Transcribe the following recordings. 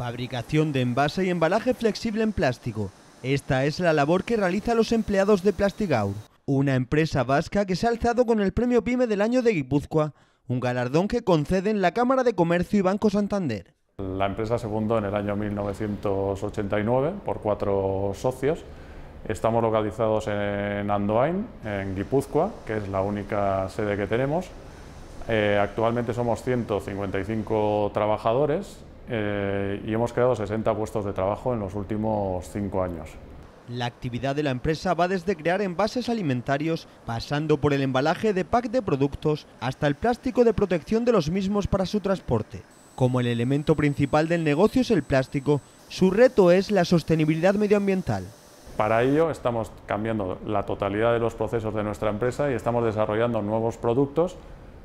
Fabricación de envase y embalaje flexible en plástico. Esta es la labor que realizan los empleados de Plastigaur, una empresa vasca que se ha alzado con el premio PYME del año de Guipúzcoa, un galardón que conceden la Cámara de Comercio y Banco Santander. La empresa se fundó en el año 1989 por cuatro socios. Estamos localizados en Andoain, en Guipúzcoa, que es la única sede que tenemos. Eh, actualmente somos 155 trabajadores eh, y hemos creado 60 puestos de trabajo en los últimos cinco años. La actividad de la empresa va desde crear envases alimentarios, pasando por el embalaje de pack de productos, hasta el plástico de protección de los mismos para su transporte. Como el elemento principal del negocio es el plástico, su reto es la sostenibilidad medioambiental. Para ello estamos cambiando la totalidad de los procesos de nuestra empresa y estamos desarrollando nuevos productos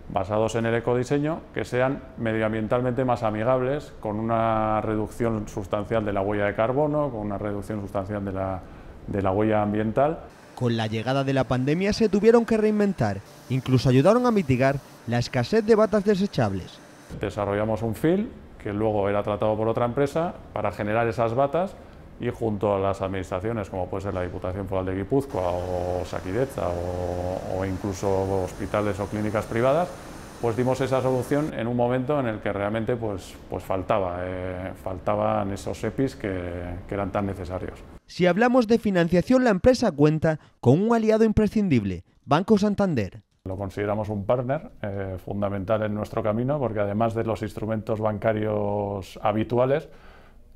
basados en el ecodiseño que sean medioambientalmente más amigables, con una reducción sustancial de la huella de carbono, con una reducción sustancial de la, huella ambiental. Con la llegada de la pandemia se tuvieron que reinventar, incluso ayudaron a mitigar la escasez de batas desechables. Desarrollamos un fil que luego era tratado por otra empresa para generar esas batas y junto a las administraciones, como puede ser la Diputación Foral de Guipúzcoa o Saquideza o, incluso hospitales o clínicas privadas, pues dimos esa solución en un momento en el que realmente pues, pues faltaba, eh, faltaban esos EPIs que, eran tan necesarios. Si hablamos de financiación, la empresa cuenta con un aliado imprescindible, Banco Santander. Lo consideramos un partner eh, fundamental en nuestro camino porque además de los instrumentos bancarios habituales,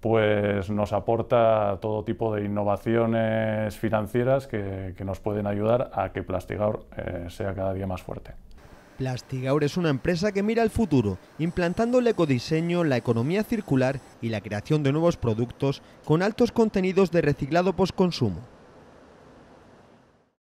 pues nos aporta todo tipo de innovaciones financieras que, nos pueden ayudar a que Plastigaur eh, sea cada día más fuerte. Plastigaur es una empresa que mira al futuro, implantando el ecodiseño, la economía circular y la creación de nuevos productos con altos contenidos de reciclado postconsumo.